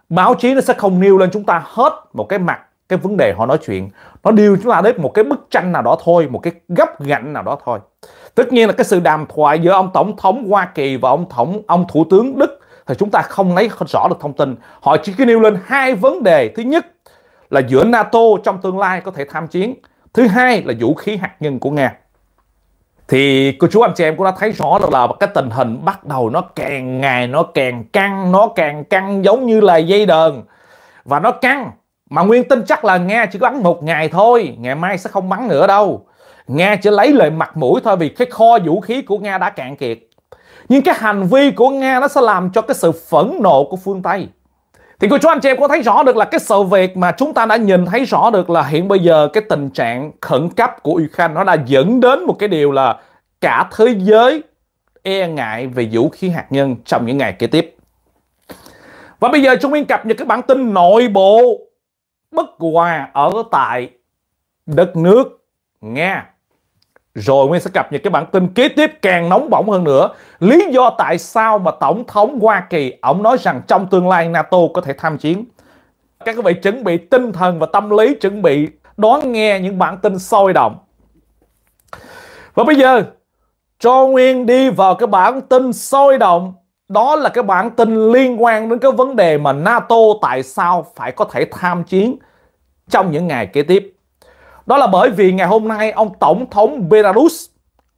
báo chí nó sẽ không nêu lên chúng ta hết một cái mặt cái vấn đề họ nói chuyện nó đều chúng ta đến một cái bức tranh nào đó thôi một cái gấp gạnh nào đó thôi tất nhiên là cái sự đàm thoại giữa ông tổng thống hoa kỳ và ông tổng ông thủ tướng đức thì chúng ta không lấy không rõ được thông tin họ chỉ nêu lên hai vấn đề thứ nhất là giữa nato trong tương lai có thể tham chiến thứ hai là vũ khí hạt nhân của nga thì cô chú anh chị em cũng đã thấy rõ được là cái tình hình bắt đầu nó càng ngày nó càng căng nó càng căng giống như là dây đờn và nó căng mà nguyên tin chắc là nga chỉ có bắn một ngày thôi ngày mai sẽ không bắn nữa đâu Nghe chỉ lấy lời mặt mũi thôi vì cái kho vũ khí của nga đã cạn kiệt nhưng cái hành vi của nga nó sẽ làm cho cái sự phẫn nộ của phương tây thì cô chú anh chị em có thấy rõ được là cái sự việc mà chúng ta đã nhìn thấy rõ được là hiện bây giờ cái tình trạng khẩn cấp của Ukraine nó đã dẫn đến một cái điều là cả thế giới e ngại về vũ khí hạt nhân trong những ngày kế tiếp. Và bây giờ chúng mình cập nhật cái bản tin nội bộ bất hòa ở tại đất nước Nga. Rồi Nguyên sẽ cập nhật cái bản tin kế tiếp càng nóng bỏng hơn nữa. Lý do tại sao mà Tổng thống Hoa Kỳ, ông nói rằng trong tương lai NATO có thể tham chiến. Các quý vị chuẩn bị tinh thần và tâm lý chuẩn bị đón nghe những bản tin sôi động. Và bây giờ, cho Nguyên đi vào cái bản tin sôi động đó là cái bản tin liên quan đến cái vấn đề mà NATO tại sao phải có thể tham chiến trong những ngày kế tiếp. Đó là bởi vì ngày hôm nay ông Tổng thống Belarus,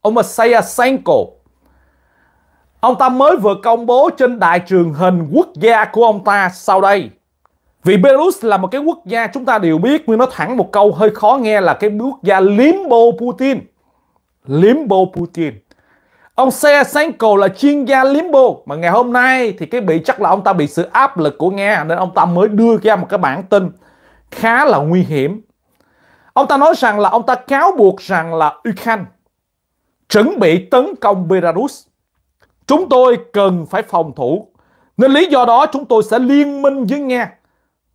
ông Seyashenko, ông ta mới vừa công bố trên đài truyền hình quốc gia của ông ta sau đây. Vì Belarus là một cái quốc gia chúng ta đều biết, nhưng nói thẳng một câu hơi khó nghe là cái quốc gia liếm bô Putin. Liếm bô Putin Ông Xe Senko là chuyên gia limbo mà ngày hôm nay thì cái bị chắc là ông ta bị sự áp lực của Nga nên ông ta mới đưa ra một cái bản tin khá là nguy hiểm. Ông ta nói rằng là ông ta cáo buộc rằng là Ukraine chuẩn bị tấn công Belarus. Chúng tôi cần phải phòng thủ. Nên lý do đó chúng tôi sẽ liên minh với Nga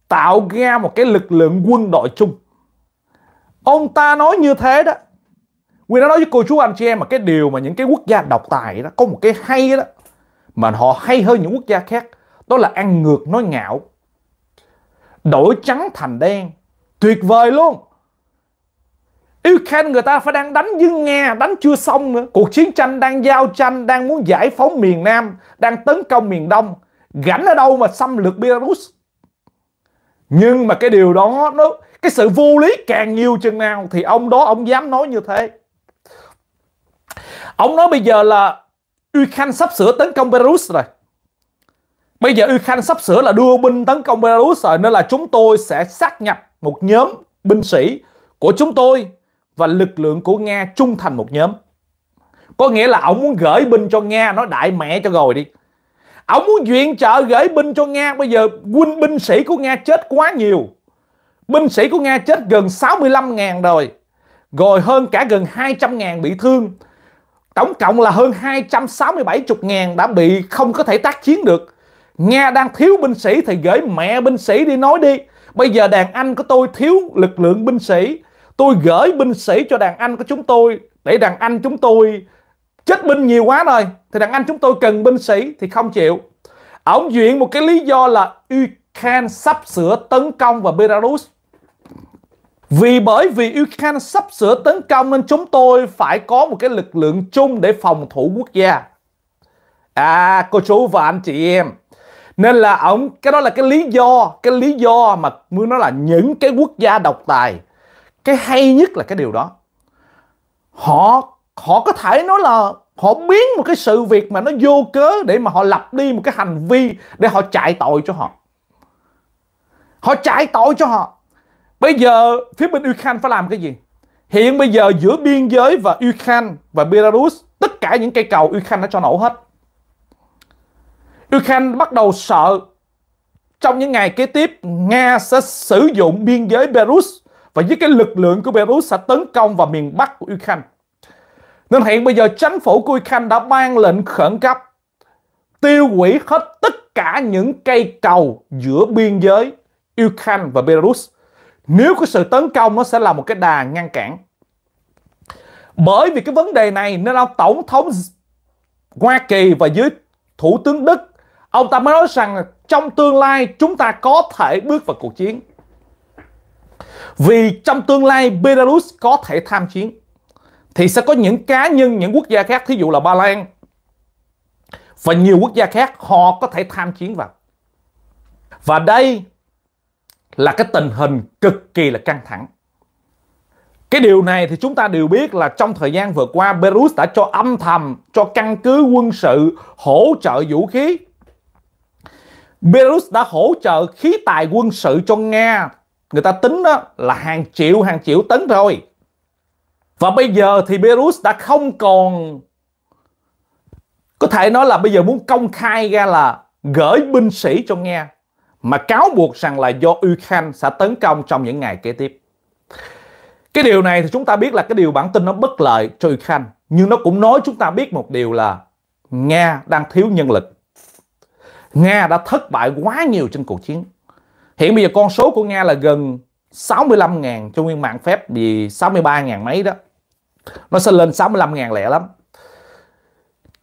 tạo ra một cái lực lượng quân đội chung. Ông ta nói như thế đó Nguyên đã nói với cô chú anh chị em mà cái điều mà những cái quốc gia độc tài đó có một cái hay đó mà họ hay hơn những quốc gia khác đó là ăn ngược nói ngạo đổi trắng thành đen tuyệt vời luôn Ukraine người ta phải đang đánh với nghe đánh chưa xong nữa cuộc chiến tranh đang giao tranh đang muốn giải phóng miền Nam đang tấn công miền Đông gánh ở đâu mà xâm lược Belarus nhưng mà cái điều đó nó cái sự vô lý càng nhiều chừng nào thì ông đó ông dám nói như thế Ông nói bây giờ là Ukraine sắp sửa tấn công Belarus rồi. Bây giờ Ukraine sắp sửa là đưa binh tấn công Belarus rồi nên là chúng tôi sẽ sát nhập một nhóm binh sĩ của chúng tôi và lực lượng của Nga trung thành một nhóm. Có nghĩa là ông muốn gửi binh cho Nga nó đại mẹ cho rồi đi. Ông muốn viện trợ gửi binh cho Nga bây giờ quân binh sĩ của Nga chết quá nhiều. Binh sĩ của Nga chết gần 65.000 rồi. Rồi hơn cả gần 200.000 bị thương. Tổng cộng là hơn 267 chục ngàn đã bị không có thể tác chiến được. Nga đang thiếu binh sĩ thì gửi mẹ binh sĩ đi nói đi. Bây giờ đàn anh của tôi thiếu lực lượng binh sĩ. Tôi gửi binh sĩ cho đàn anh của chúng tôi để đàn anh chúng tôi chết binh nhiều quá rồi. Thì đàn anh chúng tôi cần binh sĩ thì không chịu. ổng duyện một cái lý do là Ukraine sắp sửa tấn công vào Belarus vì bởi vì Ukraine sắp sửa tấn công nên chúng tôi phải có một cái lực lượng chung để phòng thủ quốc gia. À cô chú và anh chị em Nên là ông Cái đó là cái lý do Cái lý do mà mới nói là những cái quốc gia độc tài Cái hay nhất là cái điều đó Họ Họ có thể nói là Họ biến một cái sự việc mà nó vô cớ Để mà họ lập đi một cái hành vi Để họ chạy tội cho họ Họ chạy tội cho họ Bây giờ phía bên Ukraine phải làm cái gì? Hiện bây giờ giữa biên giới và Ukraine và Belarus tất cả những cây cầu Ukraine đã cho nổ hết. Ukraine bắt đầu sợ trong những ngày kế tiếp Nga sẽ sử dụng biên giới Belarus và với cái lực lượng của Belarus sẽ tấn công vào miền Bắc của Ukraine. Nên hiện bây giờ chính phủ của Ukraine đã ban lệnh khẩn cấp tiêu hủy hết tất cả những cây cầu giữa biên giới Ukraine và Belarus nếu cái sự tấn công nó sẽ là một cái đà ngăn cản bởi vì cái vấn đề này nên ông tổng thống Hoa Kỳ và dưới thủ tướng Đức ông ta mới nói rằng trong tương lai chúng ta có thể bước vào cuộc chiến vì trong tương lai Belarus có thể tham chiến thì sẽ có những cá nhân những quốc gia khác thí dụ là Ba Lan và nhiều quốc gia khác họ có thể tham chiến vào và đây là cái tình hình cực kỳ là căng thẳng. Cái điều này thì chúng ta đều biết là trong thời gian vừa qua Belarus đã cho âm thầm cho căn cứ quân sự hỗ trợ vũ khí. Belarus đã hỗ trợ khí tài quân sự cho Nga. Người ta tính đó là hàng triệu hàng triệu tấn thôi. Và bây giờ thì Belarus đã không còn có thể nói là bây giờ muốn công khai ra là gửi binh sĩ cho Nga mà cáo buộc rằng là do Ukraine sẽ tấn công trong những ngày kế tiếp. Cái điều này thì chúng ta biết là cái điều bản tin nó bất lợi cho Ukraine, nhưng nó cũng nói chúng ta biết một điều là Nga đang thiếu nhân lực. Nga đã thất bại quá nhiều trên cuộc chiến. Hiện bây giờ con số của Nga là gần 65.000 cho nguyên mạng phép vì 63.000 mấy đó. Nó sẽ lên 65.000 lẻ lắm.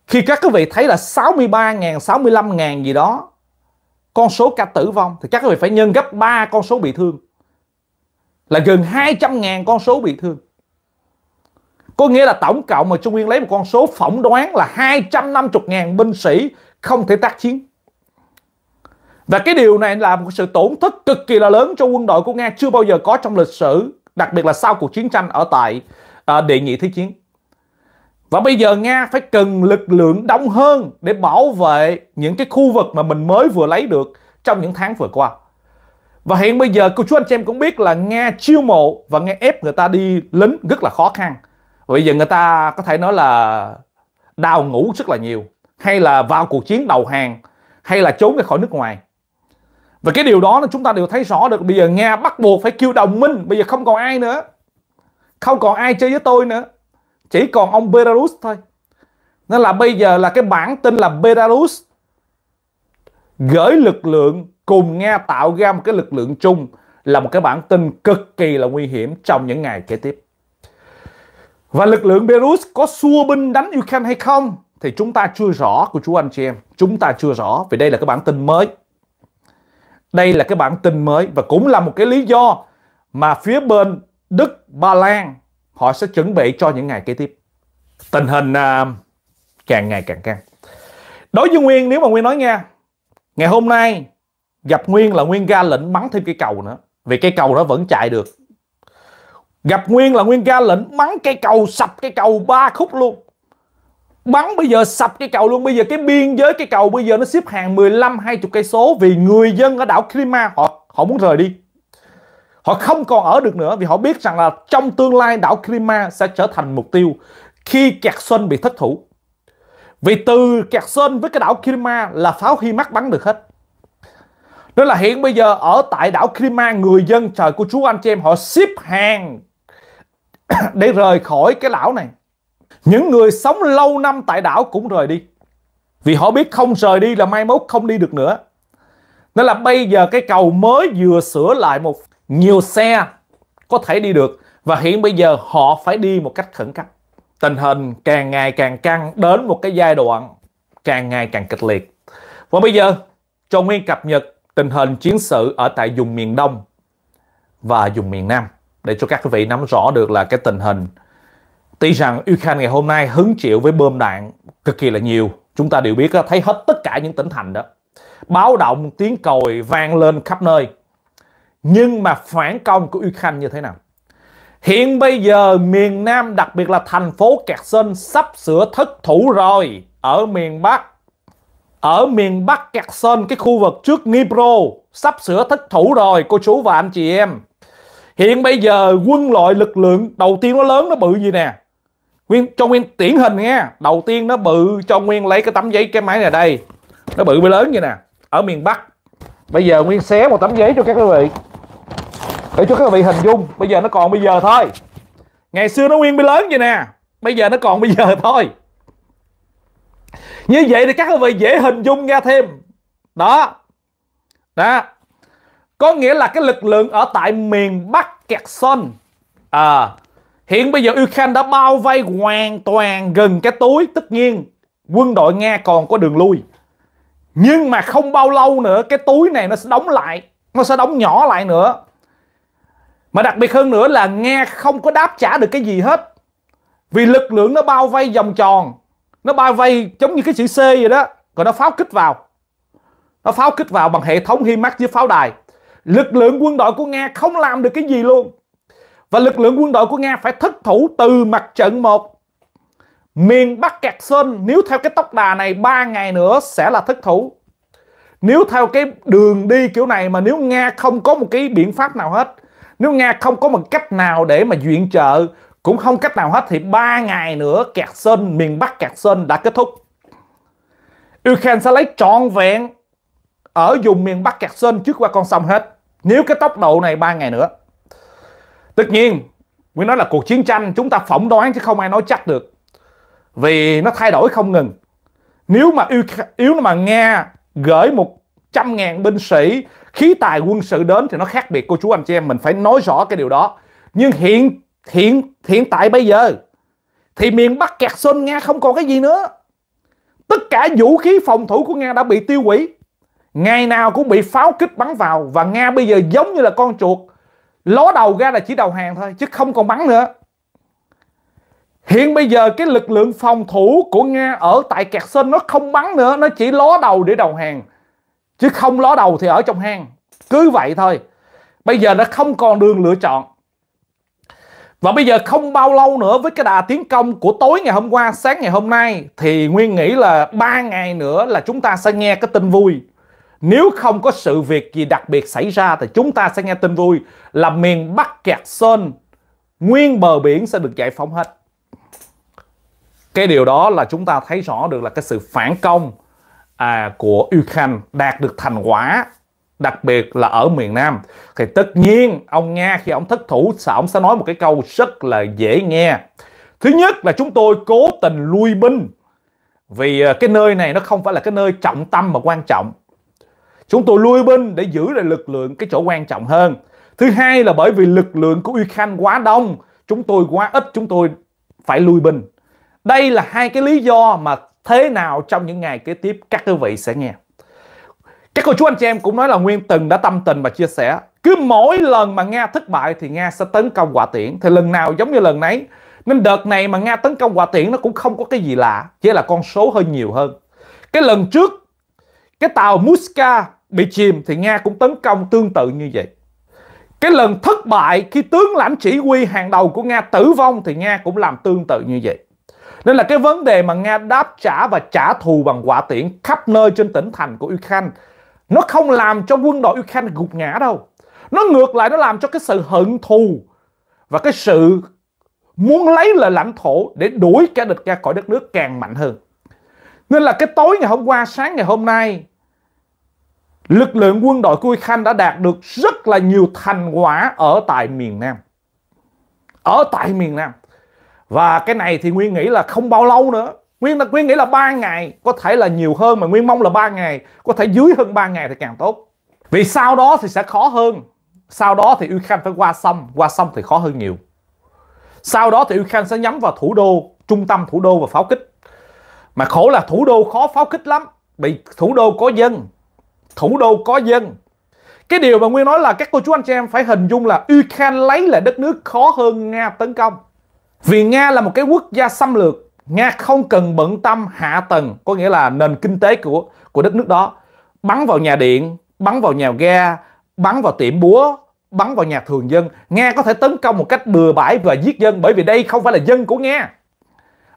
Khi các quý vị thấy là 63.000, 65.000 gì đó con số ca tử vong thì các quý vị phải nhân gấp 3 con số bị thương là gần 200.000 con số bị thương có nghĩa là tổng cộng mà Trung Nguyên lấy một con số phỏng đoán là 250.000 binh sĩ không thể tác chiến và cái điều này là một sự tổn thất cực kỳ là lớn cho quân đội của Nga chưa bao giờ có trong lịch sử đặc biệt là sau cuộc chiến tranh ở tại uh, Đệ nhị Thế chiến và bây giờ Nga phải cần lực lượng đông hơn để bảo vệ những cái khu vực mà mình mới vừa lấy được trong những tháng vừa qua. Và hiện bây giờ cô chú anh chị em cũng biết là Nga chiêu mộ và Nga ép người ta đi lính rất là khó khăn. bây giờ người ta có thể nói là đào ngủ rất là nhiều hay là vào cuộc chiến đầu hàng hay là trốn ra khỏi nước ngoài. Và cái điều đó chúng ta đều thấy rõ được bây giờ Nga bắt buộc phải kêu đồng minh, bây giờ không còn ai nữa. Không còn ai chơi với tôi nữa chỉ còn ông Belarus thôi nên là bây giờ là cái bản tin là Belarus gửi lực lượng cùng Nga tạo ra một cái lực lượng chung là một cái bản tin cực kỳ là nguy hiểm trong những ngày kế tiếp. Và lực lượng Belarus có xua binh đánh Ukraine hay không thì chúng ta chưa rõ của chú anh chị em. Chúng ta chưa rõ vì đây là cái bản tin mới. Đây là cái bản tin mới và cũng là một cái lý do mà phía bên Đức, Ba Lan họ sẽ chuẩn bị cho những ngày kế tiếp tình hình uh, càng ngày càng căng đối với nguyên nếu mà nguyên nói nha ngày hôm nay gặp nguyên là nguyên ra lệnh bắn thêm cây cầu nữa vì cây cầu nó vẫn chạy được gặp nguyên là nguyên ra lệnh bắn cây cầu sập cây cầu ba khúc luôn bắn bây giờ sập cây cầu luôn bây giờ cái biên giới cây cầu bây giờ nó xếp hàng 15 20 cây số vì người dân ở đảo Crimea họ họ muốn rời đi họ không còn ở được nữa vì họ biết rằng là trong tương lai đảo Crimea sẽ trở thành mục tiêu khi Kẹt Kherson bị thất thủ vì từ Kẹt Kherson với cái đảo Crimea là pháo khi HIMARS bắn được hết nên là hiện bây giờ ở tại đảo Crimea người dân trời của chú anh chị em họ ship hàng *coughs* để rời khỏi cái đảo này những người sống lâu năm tại đảo cũng rời đi vì họ biết không rời đi là mai mốt không đi được nữa nên là bây giờ cái cầu mới vừa sửa lại một nhiều xe có thể đi được và hiện bây giờ họ phải đi một cách khẩn cấp. Tình hình càng ngày càng căng đến một cái giai đoạn càng ngày càng kịch liệt. Và bây giờ, Châu Nguyên cập nhật tình hình chiến sự ở tại vùng miền Đông và vùng miền Nam để cho các quý vị nắm rõ được là cái tình hình. Tuy rằng Ukraine ngày hôm nay hứng chịu với bom đạn cực kỳ là nhiều. Chúng ta đều biết thấy hết tất cả những tỉnh thành đó. Báo động tiếng còi vang lên khắp nơi nhưng mà phản công của Ukraine như thế nào hiện bây giờ miền Nam đặc biệt là thành phố Kherson sắp sửa thất thủ rồi ở miền Bắc ở miền Bắc Kherson cái khu vực trước Dnipro sắp sửa thất thủ rồi cô chú và anh chị em hiện bây giờ quân loại lực lượng đầu tiên nó lớn nó bự gì nè nguyên cho nguyên điển hình nghe đầu tiên nó bự cho nguyên lấy cái tấm giấy cái máy này đây nó bự bự lớn vậy nè ở miền Bắc bây giờ nguyên xé một tấm giấy cho các quý vị để cho các vị hình dung bây giờ nó còn bây giờ thôi ngày xưa nó nguyên mới lớn vậy nè bây giờ nó còn bây giờ thôi như vậy thì các vị dễ hình dung ra thêm đó đó có nghĩa là cái lực lượng ở tại miền Bắc Kherson à, hiện bây giờ Ukraine đã bao vây hoàn toàn gần cái túi tất nhiên quân đội Nga còn có đường lui nhưng mà không bao lâu nữa cái túi này nó sẽ đóng lại nó sẽ đóng nhỏ lại nữa mà đặc biệt hơn nữa là nghe không có đáp trả được cái gì hết. Vì lực lượng nó bao vây vòng tròn, nó bao vây giống như cái chữ C vậy đó, còn nó pháo kích vào. Nó pháo kích vào bằng hệ thống HIMARS với pháo đài. Lực lượng quân đội của Nga không làm được cái gì luôn. Và lực lượng quân đội của Nga phải thất thủ từ mặt trận 1 miền Bắc kẹt Sơn nếu theo cái tốc đà này 3 ngày nữa sẽ là thất thủ. Nếu theo cái đường đi kiểu này mà nếu Nga không có một cái biện pháp nào hết nếu Nga không có một cách nào để mà viện trợ cũng không cách nào hết thì 3 ngày nữa kẹt sơn miền Bắc kẹt sơn đã kết thúc Ukraine sẽ lấy trọn vẹn ở vùng miền Bắc kẹt sơn trước qua con sông hết nếu cái tốc độ này 3 ngày nữa tất nhiên Nguyễn nói là cuộc chiến tranh chúng ta phỏng đoán chứ không ai nói chắc được vì nó thay đổi không ngừng nếu mà yếu mà Nga gửi 100.000 binh sĩ khí tài quân sự đến thì nó khác biệt cô chú anh chị em mình phải nói rõ cái điều đó nhưng hiện hiện hiện tại bây giờ thì miền Bắc kẹt sơn Nga không còn cái gì nữa tất cả vũ khí phòng thủ của Nga đã bị tiêu hủy ngày nào cũng bị pháo kích bắn vào và Nga bây giờ giống như là con chuột ló đầu ra là chỉ đầu hàng thôi chứ không còn bắn nữa Hiện bây giờ cái lực lượng phòng thủ của Nga ở tại Kẹt Sơn nó không bắn nữa, nó chỉ ló đầu để đầu hàng chứ không ló đầu thì ở trong hang cứ vậy thôi bây giờ nó không còn đường lựa chọn và bây giờ không bao lâu nữa với cái đà tiến công của tối ngày hôm qua sáng ngày hôm nay thì nguyên nghĩ là ba ngày nữa là chúng ta sẽ nghe cái tin vui nếu không có sự việc gì đặc biệt xảy ra thì chúng ta sẽ nghe tin vui là miền Bắc kẹt sơn nguyên bờ biển sẽ được giải phóng hết cái điều đó là chúng ta thấy rõ được là cái sự phản công à, của Ukraine đạt được thành quả đặc biệt là ở miền Nam thì tất nhiên ông Nga khi ông thất thủ sẽ ông sẽ nói một cái câu rất là dễ nghe thứ nhất là chúng tôi cố tình lui binh vì à, cái nơi này nó không phải là cái nơi trọng tâm mà quan trọng chúng tôi lui binh để giữ lại lực lượng cái chỗ quan trọng hơn thứ hai là bởi vì lực lượng của Ukraine quá đông chúng tôi quá ít chúng tôi phải lui binh đây là hai cái lý do mà thế nào trong những ngày kế tiếp các quý vị sẽ nghe các cô chú anh chị em cũng nói là Nguyên từng đã tâm tình và chia sẻ cứ mỗi lần mà Nga thất bại thì Nga sẽ tấn công quả tiễn thì lần nào giống như lần nấy nên đợt này mà Nga tấn công quả tiễn nó cũng không có cái gì lạ chỉ là con số hơi nhiều hơn cái lần trước cái tàu Muska bị chìm thì Nga cũng tấn công tương tự như vậy cái lần thất bại khi tướng lãnh chỉ huy hàng đầu của Nga tử vong thì Nga cũng làm tương tự như vậy nên là cái vấn đề mà Nga đáp trả và trả thù bằng quả tiễn khắp nơi trên tỉnh thành của Ukraine nó không làm cho quân đội Ukraine gục ngã đâu. Nó ngược lại nó làm cho cái sự hận thù và cái sự muốn lấy lại lãnh thổ để đuổi kẻ địch ra khỏi đất nước càng mạnh hơn. Nên là cái tối ngày hôm qua, sáng ngày hôm nay, lực lượng quân đội của Ukraine đã đạt được rất là nhiều thành quả ở tại miền Nam. Ở tại miền Nam và cái này thì nguyên nghĩ là không bao lâu nữa nguyên là nguyên nghĩ là ba ngày có thể là nhiều hơn mà nguyên mong là ba ngày có thể dưới hơn ba ngày thì càng tốt vì sau đó thì sẽ khó hơn sau đó thì Ukraine phải qua sông qua sông thì khó hơn nhiều sau đó thì Ukraine sẽ nhắm vào thủ đô trung tâm thủ đô và pháo kích mà khổ là thủ đô khó pháo kích lắm bị thủ đô có dân thủ đô có dân cái điều mà nguyên nói là các cô chú anh chị em phải hình dung là Ukraine lấy lại đất nước khó hơn Nga tấn công vì Nga là một cái quốc gia xâm lược, Nga không cần bận tâm hạ tầng, có nghĩa là nền kinh tế của của đất nước đó. Bắn vào nhà điện, bắn vào nhà ga, bắn vào tiệm búa, bắn vào nhà thường dân. Nga có thể tấn công một cách bừa bãi và giết dân bởi vì đây không phải là dân của Nga.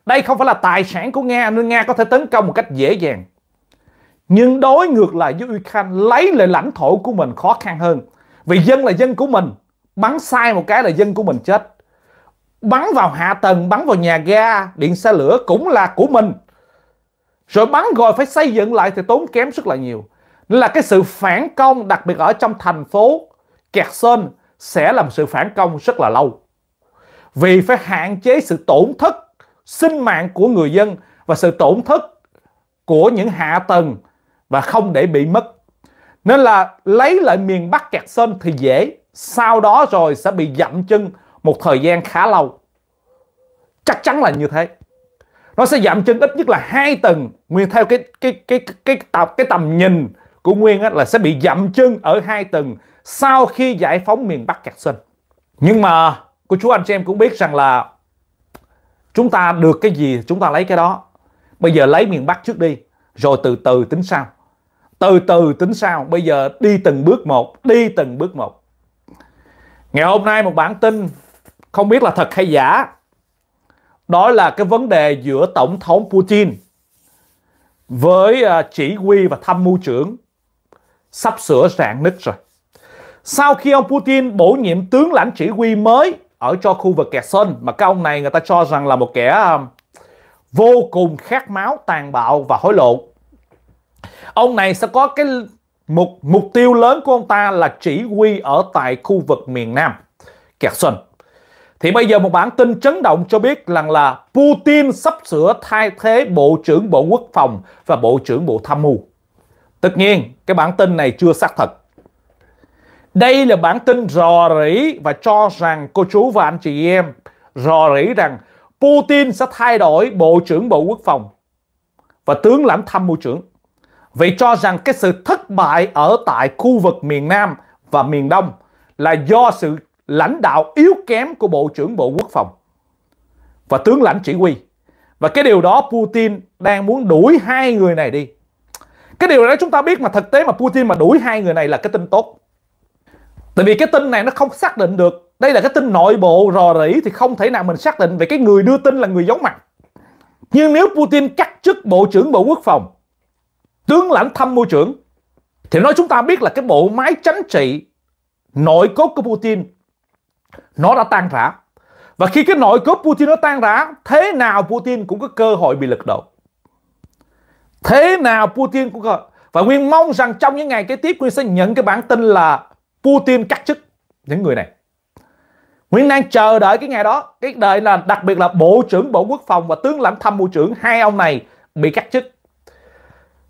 Đây không phải là tài sản của Nga nên Nga có thể tấn công một cách dễ dàng. Nhưng đối ngược lại với Ukraine lấy lại lãnh thổ của mình khó khăn hơn. Vì dân là dân của mình, bắn sai một cái là dân của mình chết bắn vào hạ tầng, bắn vào nhà ga, điện xe lửa cũng là của mình. Rồi bắn rồi phải xây dựng lại thì tốn kém rất là nhiều. Nên là cái sự phản công đặc biệt ở trong thành phố kẹt sơn sẽ làm sự phản công rất là lâu. Vì phải hạn chế sự tổn thất sinh mạng của người dân và sự tổn thất của những hạ tầng và không để bị mất. Nên là lấy lại miền Bắc kẹt sơn thì dễ, sau đó rồi sẽ bị dậm chân một thời gian khá lâu chắc chắn là như thế nó sẽ giảm chân ít nhất là hai tầng nguyên theo cái cái cái cái cái tầm cái tầm nhìn của nguyên á, là sẽ bị giảm chân ở hai tầng sau khi giải phóng miền bắc cạc sinh nhưng mà cô chú anh chị em cũng biết rằng là chúng ta được cái gì chúng ta lấy cái đó bây giờ lấy miền bắc trước đi rồi từ từ tính sau từ từ tính sau bây giờ đi từng bước một đi từng bước một ngày hôm nay một bản tin không biết là thật hay giả đó là cái vấn đề giữa tổng thống Putin với à, chỉ huy và tham mưu trưởng sắp sửa rạn nứt rồi. Sau khi ông Putin bổ nhiệm tướng lãnh chỉ huy mới ở cho khu vực Kherson mà các ông này người ta cho rằng là một kẻ à, vô cùng khát máu, tàn bạo và hối lộ. Ông này sẽ có cái mục mục tiêu lớn của ông ta là chỉ huy ở tại khu vực miền Nam Kherson thì bây giờ một bản tin chấn động cho biết rằng là Putin sắp sửa thay thế Bộ trưởng Bộ Quốc phòng và Bộ trưởng Bộ Tham mưu. Tất nhiên, cái bản tin này chưa xác thật. Đây là bản tin rò rỉ và cho rằng cô chú và anh chị em rò rỉ rằng Putin sẽ thay đổi Bộ trưởng Bộ Quốc phòng và tướng lãnh tham mưu trưởng. Vì cho rằng cái sự thất bại ở tại khu vực miền Nam và miền Đông là do sự lãnh đạo yếu kém của Bộ trưởng Bộ Quốc phòng và tướng lãnh chỉ huy. Và cái điều đó Putin đang muốn đuổi hai người này đi. Cái điều đó chúng ta biết mà thực tế mà Putin mà đuổi hai người này là cái tin tốt. Tại vì cái tin này nó không xác định được. Đây là cái tin nội bộ rò rỉ thì không thể nào mình xác định về cái người đưa tin là người giống mặt. Nhưng nếu Putin cắt chức Bộ trưởng Bộ Quốc phòng, tướng lãnh thăm mưu trưởng, thì nói chúng ta biết là cái bộ máy chính trị nội cốt của Putin nó đã tan rã và khi cái nội cốt Putin nó tan rã thế nào Putin cũng có cơ hội bị lật đổ thế nào Putin cũng có và Nguyên mong rằng trong những ngày kế tiếp Nguyên sẽ nhận cái bản tin là Putin cắt chức những người này Nguyên đang chờ đợi cái ngày đó cái đợi là đặc biệt là Bộ trưởng Bộ Quốc phòng và tướng lãnh tham mưu trưởng hai ông này bị cắt chức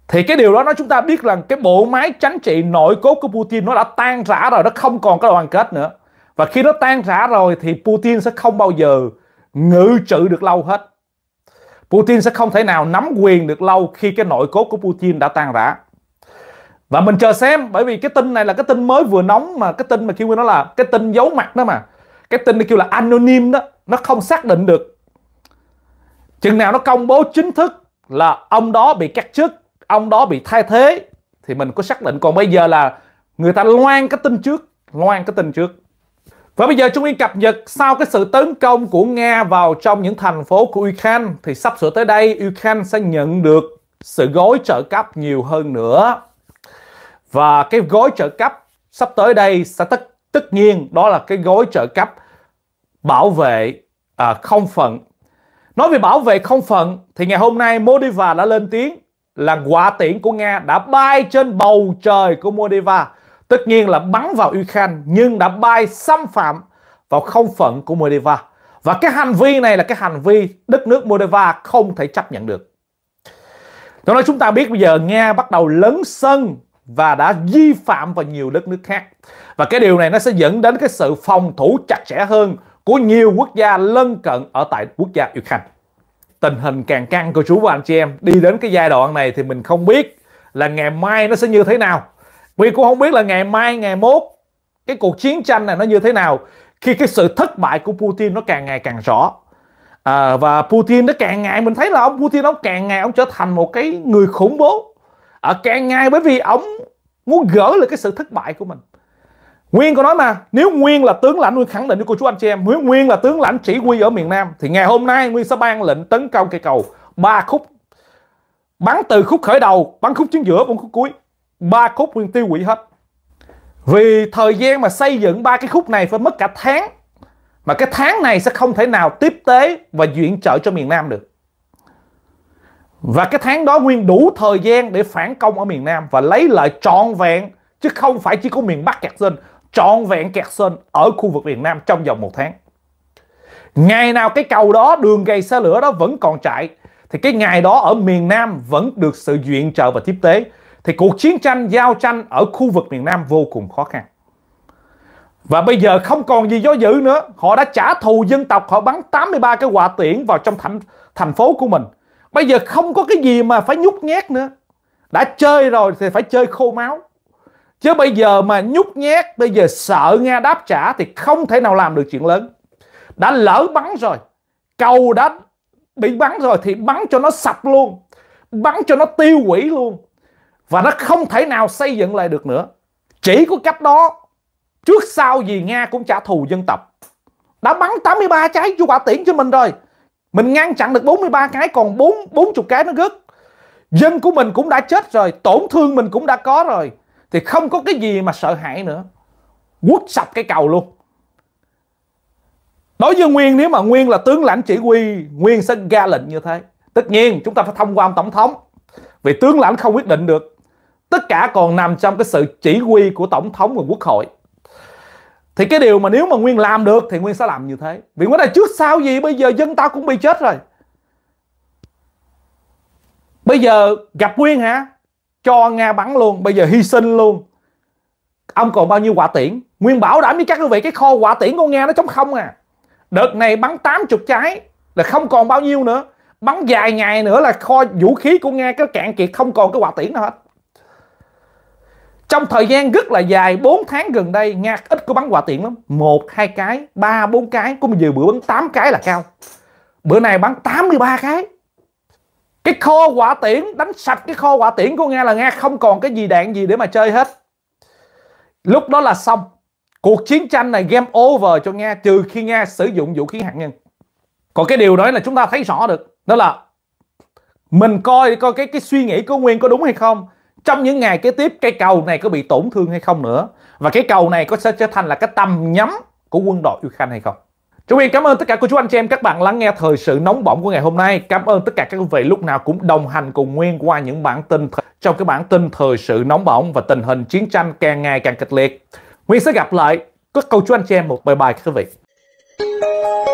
thì cái điều đó nó chúng ta biết rằng cái bộ máy chính trị nội cốt của Putin nó đã tan rã rồi nó không còn cái đoàn kết nữa và khi nó tan rã rồi thì Putin sẽ không bao giờ ngự trị được lâu hết Putin sẽ không thể nào nắm quyền được lâu khi cái nội cốt của Putin đã tan rã và mình chờ xem bởi vì cái tin này là cái tin mới vừa nóng mà cái tin mà kêu nó là cái tin giấu mặt đó mà cái tin này kêu là anonym đó nó không xác định được chừng nào nó công bố chính thức là ông đó bị cắt chức ông đó bị thay thế thì mình có xác định còn bây giờ là người ta loan cái tin trước loan cái tin trước và bây giờ Trung Yên cập nhật sau cái sự tấn công của Nga vào trong những thành phố của Ukraine thì sắp sửa tới đây Ukraine sẽ nhận được sự gói trợ cấp nhiều hơn nữa. Và cái gói trợ cấp sắp tới đây sẽ tất tất nhiên đó là cái gói trợ cấp bảo vệ à, không phận. Nói về bảo vệ không phận thì ngày hôm nay Modiva đã lên tiếng là quả tiễn của Nga đã bay trên bầu trời của Modiva tất nhiên là bắn vào Ukraine nhưng đã bay xâm phạm vào không phận của Moldova. Và cái hành vi này là cái hành vi đất nước Moldova không thể chấp nhận được. Cho nên chúng ta biết bây giờ Nga bắt đầu lấn sân và đã vi phạm vào nhiều đất nước khác. Và cái điều này nó sẽ dẫn đến cái sự phòng thủ chặt chẽ hơn của nhiều quốc gia lân cận ở tại quốc gia Ukraine. Tình hình càng căng của chú và anh chị em đi đến cái giai đoạn này thì mình không biết là ngày mai nó sẽ như thế nào vì cũng không biết là ngày mai ngày mốt cái cuộc chiến tranh này nó như thế nào khi cái sự thất bại của Putin nó càng ngày càng rõ à, và Putin nó càng ngày mình thấy là ông Putin nó càng ngày ông trở thành một cái người khủng bố à, càng ngày bởi vì ông muốn gỡ lại cái sự thất bại của mình Nguyên có nói mà nếu Nguyên là tướng lãnh Nguyên khẳng định với cô chú anh chị em nếu Nguyên là tướng lãnh chỉ huy ở miền Nam thì ngày hôm nay Nguyên sẽ ban lệnh tấn công cây cầu ba khúc bắn từ khúc khởi đầu bắn khúc chiến giữa bắn khúc cuối ba khúc nguyên tiêu hủy hết vì thời gian mà xây dựng ba cái khúc này phải mất cả tháng mà cái tháng này sẽ không thể nào tiếp tế và chuyển trợ cho miền Nam được và cái tháng đó Nguyên đủ thời gian để phản công ở miền Nam và lấy lại trọn vẹn chứ không phải chỉ có miền Bắc kẹt sơn trọn vẹn kẹt sơn ở khu vực miền Nam trong vòng một tháng ngày nào cái cầu đó đường gầy xe lửa đó vẫn còn chạy thì cái ngày đó ở miền Nam vẫn được sự viện trợ và tiếp tế thì cuộc chiến tranh giao tranh ở khu vực miền Nam vô cùng khó khăn. Và bây giờ không còn gì do dự nữa, họ đã trả thù dân tộc, họ bắn 83 cái quả tiễn vào trong thành thành phố của mình. Bây giờ không có cái gì mà phải nhút nhát nữa. Đã chơi rồi thì phải chơi khô máu. Chứ bây giờ mà nhút nhát, bây giờ sợ Nga đáp trả thì không thể nào làm được chuyện lớn. Đã lỡ bắn rồi, cầu đã bị bắn rồi thì bắn cho nó sập luôn, bắn cho nó tiêu quỷ luôn và nó không thể nào xây dựng lại được nữa chỉ có cách đó trước sau gì Nga cũng trả thù dân tộc đã bắn 83 trái chú quả tiễn cho mình rồi mình ngăn chặn được 43 cái còn bốn 40 cái nó gứt dân của mình cũng đã chết rồi tổn thương mình cũng đã có rồi thì không có cái gì mà sợ hãi nữa quất sập cái cầu luôn đối với nguyên nếu mà nguyên là tướng lãnh chỉ huy nguyên sẽ ra lệnh như thế tất nhiên chúng ta phải thông qua ông tổng thống vì tướng lãnh không quyết định được tất cả còn nằm trong cái sự chỉ huy của tổng thống và quốc hội thì cái điều mà nếu mà nguyên làm được thì nguyên sẽ làm như thế vì vấn đề trước sau gì bây giờ dân ta cũng bị chết rồi bây giờ gặp nguyên hả cho nga bắn luôn bây giờ hy sinh luôn ông còn bao nhiêu quả tiễn nguyên bảo đảm với các quý vị cái kho quả tiễn của nga nó trống không à đợt này bắn 80 trái là không còn bao nhiêu nữa bắn vài ngày nữa là kho vũ khí của nga cái cạn kiệt không còn cái quả tiễn nữa hết trong thời gian rất là dài 4 tháng gần đây Ngạc ít có bắn quà tiện lắm một hai cái ba bốn cái có nhiều bữa bắn 8 cái là cao bữa nay bắn 83 cái cái kho quả tiễn đánh sạch cái kho quả tiễn của Nga là Nga không còn cái gì đạn gì để mà chơi hết lúc đó là xong cuộc chiến tranh này game over cho Nga trừ khi Nga sử dụng vũ khí hạt nhân còn cái điều đó là chúng ta thấy rõ được đó là mình coi coi cái cái suy nghĩ của Nguyên có đúng hay không trong những ngày kế tiếp cây cầu này có bị tổn thương hay không nữa và cái cầu này có sẽ trở thành là cái tầm nhắm của quân đội Ukraine hay không Trung Yên cảm ơn tất cả cô chú anh chị em các bạn lắng nghe thời sự nóng bỏng của ngày hôm nay. Cảm ơn tất cả các quý vị lúc nào cũng đồng hành cùng Nguyên qua những bản tin th... trong cái bản tin thời sự nóng bỏng và tình hình chiến tranh càng ngày càng kịch liệt. Nguyên sẽ gặp lại các cô chú anh chị em một bye bye các quý vị.